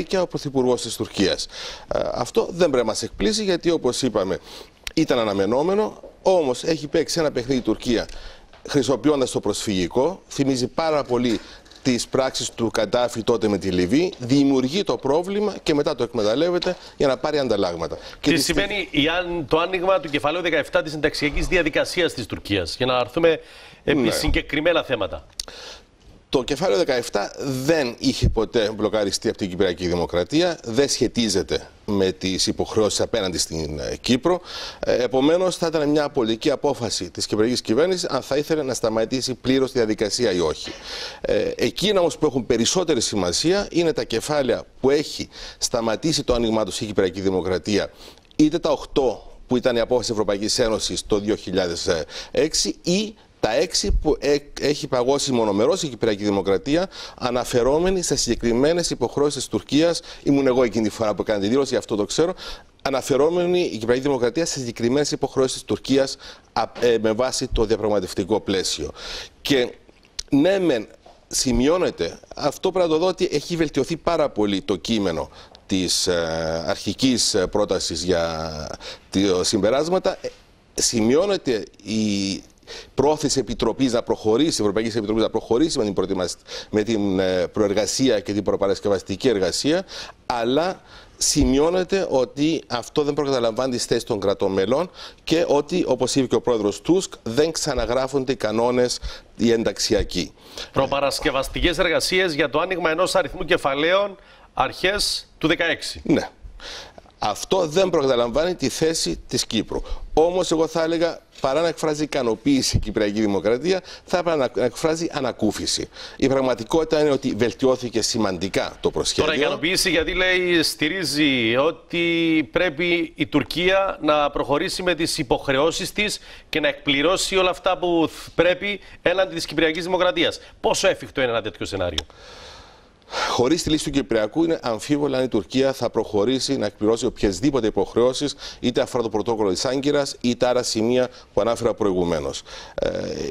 και ο Πρωθυπουργός της Τουρκίας. Ε, αυτό δεν πρέπει να μας εκπλήσει γιατί όπως είπαμε ήταν αναμενόμενο, όμως έχει παίξει ένα παιχνίδι η Τουρκία χρησιμοποιώντας το προσφυγικό. Θυμίζει πάρα πολύ τις πράξεις του Καντάφη τότε με τη Λιβύη, δημιουργεί το πρόβλημα και μετά το εκμεταλλεύεται για να πάρει ανταλλάγματα. τι σημαίνει το άνοιγμα του κεφαλαίου 17 της συνταξιακής διαδικασίας της Τουρκίας, για να έρθουμε επί ναι. συγκεκριμένα θέματα. Το κεφάλαιο 17 δεν είχε ποτέ μπλοκαριστεί από την Κυπριακή Δημοκρατία, δεν σχετίζεται με τις υποχρεώσεις απέναντι στην ε, Κύπρο. Ε, Επομένως, θα ήταν μια πολιτική απόφαση της κυπριακής κυβέρνησης αν θα ήθελε να σταματήσει πλήρως τη διαδικασία ή όχι. Ε, εκείνα όμως που έχουν περισσότερη σημασία είναι τα κεφάλαια που έχει σταματήσει το άνοιγμά τους η Κυπριακή Δημοκρατία, είτε τα 8 που ήταν η απόφαση Ευρωπαϊκής Ένωσης το 2006 ή τα έξι που έχει παγώσει μονομερός η Κυπριακή Δημοκρατία, αναφερόμενοι σε συγκεκριμένες υποχρεώσεις της Τουρκίας. Ήμουν εγώ εκείνη τη φορά που έκανα τη δήλωση, αυτό το ξέρω. Αναφερόμενη η Κυπριακή Δημοκρατία σε συγκεκριμένες υποχρεώσεις της Τουρκίας ε, με βάση το διαπραγματευτικό πλαίσιο. Και ναι, μεν σημειώνεται, αυτό πρέπει να το δω ότι έχει βελτιωθεί πάρα πολύ το κείμενο της ε, αρχικής πρότασης για ε, συμπεράσματα σημειώνεται η πρόθεση επιτροπής να προχωρήσει, Ευρωπαϊκή Επιτροπή να προχωρήσει με την, ε, προεργασία και την προπαρασκευαστική εργασία, αλλά σημειώνεται ότι αυτό δεν προκαταλαμβάνει τη θέση των κρατών μελών και ότι, όπως είπε και ο πρόεδρος Τούσκ, δεν ξαναγράφονται οι κανόνες οι ενταξιακοί. Προπαρασκευαστικές εργασίες για το άνοιγμα ενός αριθμού κεφαλαίων αρχές του 2016. Ναι. Αυτό δεν προκαταλαμβάνει τη θέση της Κύπρου. Όμως, εγώ θα έλεγα παρά να εκφράζει ικανοποίηση η Κυπριακή Δημοκρατία, θα έπρεπε να εκφράζει ανακούφιση. Η πραγματικότητα είναι ότι βελτιώθηκε σημαντικά το προσχέδιο. Τώρα ικανοποίηση γιατί λέει στηρίζει ότι πρέπει η Τουρκία να προχωρήσει με τις υποχρεώσεις της και να εκπληρώσει όλα αυτά που πρέπει έναντι της Κυπριακής Δημοκρατίας. Πόσο έφικτο είναι ένα τέτοιο σενάριο. Χωρίς τη λύση του Κυπριακού, είναι αμφίβολα αν η Τουρκία θα προχωρήσει να εκπληρώσει οποιασδήποτε υποχρεώσεις, είτε αφορά το πρωτόκολλο της Άγκυρας, είτε άρα σημεία που ανάφερα προηγουμένως. Ε,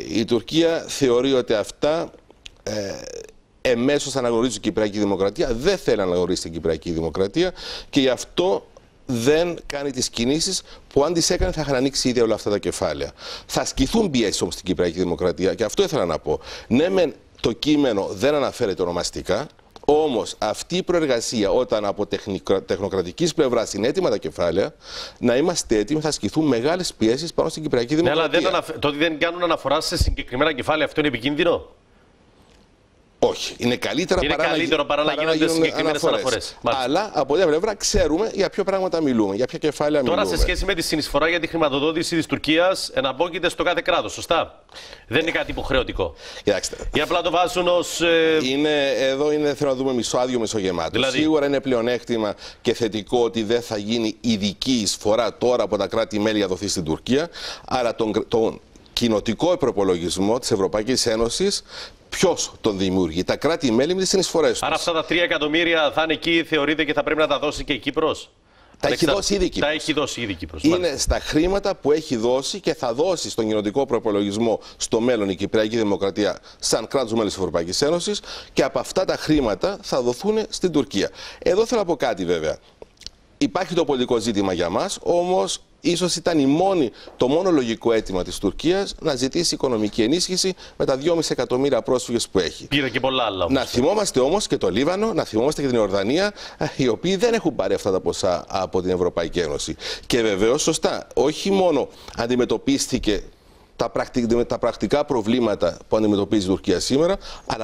η Τουρκία θεωρεί ότι αυτά ε, εμέσως αναγνωρίζει την Κυπριακή Δημοκρατία. Δεν θέλει να αναγνωρίσει την Κυπριακή Δημοκρατία και γι' αυτό δεν κάνει τις κινήσεις που αν τις έκανε θα είχαν ανοίξει ήδη όλα αυτά τα κεφάλαια. Θα ασκηθούν πιέσεις όμως στην Κυπριακή Δημοκρατία και αυτό ήθελα να πω. Ναι, το κείμενο δεν αναφέρεται ονομαστικά, Όμως αυτή η προεργασία, όταν από τεχνοκρατικής πλευράς είναι έτοιμα τα κεφάλαια, να είμαστε έτοιμοι, θα ασκηθούν μεγάλες πιέσεις πάνω στην Κυπριακή Δημοκρατία. Ναι, αλλά δεν το δεν κάνουν αναφορά σε συγκεκριμένα κεφάλαια. Αυτό είναι επικίνδυνο. Όχι. Είναι καλύτερα είναι παρά, καλύτερο παρά, παρά να γίνονται συγκεκριμένες αναφορές. Αλλά από την πλευρά ξέρουμε για ποιο πράγματα μιλούμε, για ποια κεφάλαια Τώρα, μιλούμε. Τώρα, σε σχέση με τη συνεισφορά για τη χρηματοδότηση της Τουρκίας, εναπόκειται στο κάθε κράτος, σωστά. Δεν είναι κάτι υποχρεωτικό. Κοιτάξτε. Για απλά το βάζουν ως. Ε, εδώ είναι θέλω να δούμε μισό άδειο, μισό δηλαδή? Σίγουρα είναι πλεονέκτημα και θετικό ότι δεν θα γίνει ειδική εισφορά τώρα από τα κράτη-μέλη για δοθεί στην Τουρκία. αλλά τον, τον κοινοτικό προπολογισμό της Ευρωπαϊκής Ένωσης Ποιος τον δημιουργεί, τα κράτη-μέλη με τις συνεισφορές τους. Άρα αυτά τα 3 εκατομμύρια θα είναι εκεί, θεωρείται και θα πρέπει να τα δώσει και η Κύπρος. Τα έχει, δώσει ήδη Κύπρος. τα έχει δώσει ήδη Κύπρος. Είναι στα χρήματα που έχει δώσει και θα δώσει στον κοινοτικό προπολογισμό στο μέλλον η Κυπριακή Δημοκρατία σαν κράτος μελη της Ευρωπαϊκής Ένωσης και από αυτά τα χρήματα θα δοθούν στην Τουρκία. Εδώ θέλω να πω κάτι βέβαια. Υπάρχει το πολιτικό ζήτημα για μας, όμως Ίσως ήταν η μόνη, το μόνο λογικό αίτημα της Τουρκίας να ζητήσει οικονομική ενίσχυση με τα 2,5 εκατομμύρια πρόσφυγες που έχει. Πήρε και πολλά άλλα. Όμως. Να θυμόμαστε όμως και το Λίβανο, να θυμόμαστε και την Ιορδανία, οι οποίοι δεν έχουν πάρει αυτά τα ποσά από την Ευρωπαϊκή Ένωση. Και βεβαίως σωστά, όχι μόνο αντιμετωπίστηκε τα, πρακτικά, τα πρακτικά προβλήματα που αντιμετωπίζει η Τουρκία σήμερα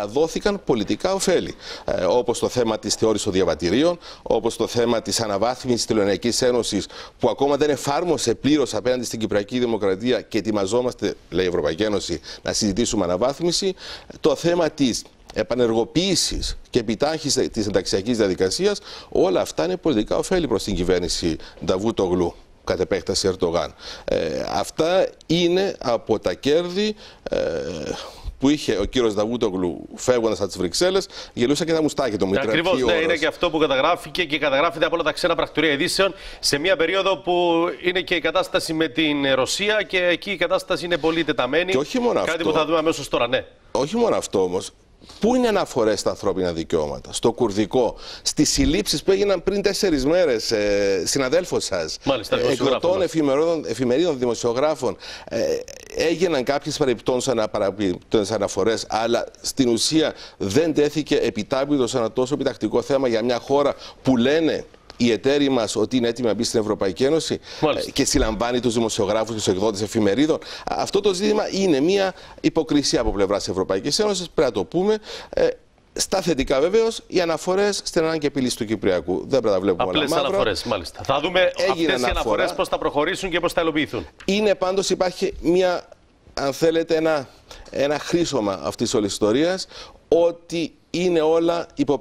δόθηκαν πολιτικά ωφέλη. Ε, Όπως το θέμα της θεώρησης των διαβατηρίων, όπως το θέμα της αναβάθμισης της Τελωνιακής Ένωσης που ακόμα δεν εφάρμοσε πλήρως απέναντι στην Κυπριακή Δημοκρατία και ετοιμαζόμαστε, λέει η Ευρωπαϊκή Ένωση, να συζητήσουμε αναβάθμιση. Το θέμα της επανεργοποίησης και επιτάχυνση της ενταξιακής διαδικασίας. Όλα αυτά είναι πολιτικά ωφέλη προς την κυβέρνηση Νταβούτογλου κατ' επέκταση Ερτογάν. Ε, αυτά είναι από τα κέρδη ε, που είχε ο κύριος Δαβούτογλου φεύγοντας από τις Βρυξέλλες, γελούσε και τα μουστάκια το Ακριβώ, ναι, Ακριβώς ναι, είναι και αυτό που καταγράφηκε και καταγράφεται από όλα τα ξένα πρακτορία ειδήσεων σε μια περίοδο που είναι και η κατάσταση με την Ρωσία και εκεί η κατάσταση είναι πολύ τεταμένη. Και όχι μόνο Κάτι που θα δούμε αμέσως τώρα, ναι. Όχι μόνο αυτό όμως. Πού είναι αναφορές στα ανθρώπινα δικαιώματα, στο κουρδικό, στις συλλήψεις που έγιναν πριν τέσσερις μέρες ε, συναδέλφων ε, σα, εκδοτών εφημερίδων, εφημερίδων δημοσιογράφων. Ε, έγιναν κάποιες περιπτώσεις αναφορές, αλλά στην ουσία δεν τέθηκε επιτάπητος ένα τόσο επιτακτικό θέμα για μια χώρα που λένε η εταίροι μας ότι είναι έτοιμοι να μπει στην Ευρωπαϊκή Ένωση ε, και συλλαμβάνει τους δημοσιογράφους και τους εκδότες εφημερίδων. Αυτό το ζήτημα είναι μια υποκρισία από πλευράς της Ευρωπαϊκής Ένωσης. Πρέπει να το πούμε. Ε, στα θετικά βεβαίως, οι αναφορές στην ανάγκη επίλυση του Κυπριακού. Δεν πρέπει να βλέπουμε Απλές όλα αναφορές, μάλιστα. Θα δούμε αυτές οι αναφορές πώς θα προχωρήσουν και πώς θα ελοποιηθούν. Είναι πάντως υπάρχει μια, αν θέλετε, ένα, ένα χρήσωμα αυτής της όλης ιστορίας ότι είναι όλα υπό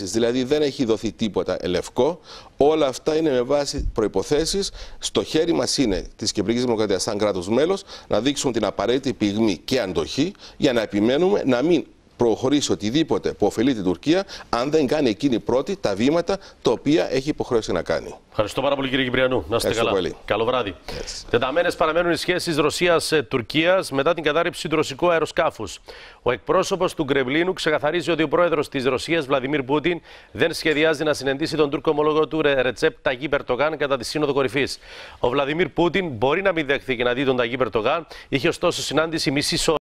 Δηλαδή δεν έχει δοθεί τίποτα ελευκό. Όλα αυτά είναι με βάση προϋποθέσεις. Στο χέρι μας είναι της Κυπρικής Δημοκρατίας σαν κράτος μέλος να δείξουν την απαραίτητη πυγμή και αντοχή για να επιμένουμε να μην προχωρήσει οτιδήποτε που ωφελεί την Τουρκία, αν δεν κάνει εκείνη πρώτη τα βήματα τα οποία έχει υποχρέωση να κάνει. Ευχαριστώ πάρα πολύ, κύριε Κυπριανού. Να είστε καλά. Πολύ. Καλό βράδυ. Yes. Τεταμένες παραμένουν οι σχέσεις Ρωσία-Τουρκία μετά την κατάρρευση του ρωσικού αεροσκάφους. Ο εκπρόσωπος του Γκρεμλίνου ξεκαθαρίζει ότι ο πρόεδρος της Ρωσίας, Βλαδιμίρ Πούτιν, δεν σχεδιάζει να συναντήσει τον Τούρκο ομολόγο του Ρετσέπ Ταγί Περτογάν κατά τη Σύνοδο Κορυφής. Ο Βλαδιμίρ Πούτιν μπορεί να μην δεχθεί και να δει τον Ταγί Περτογάν, είχε ωστόσο συνάντηση μισή ώρα.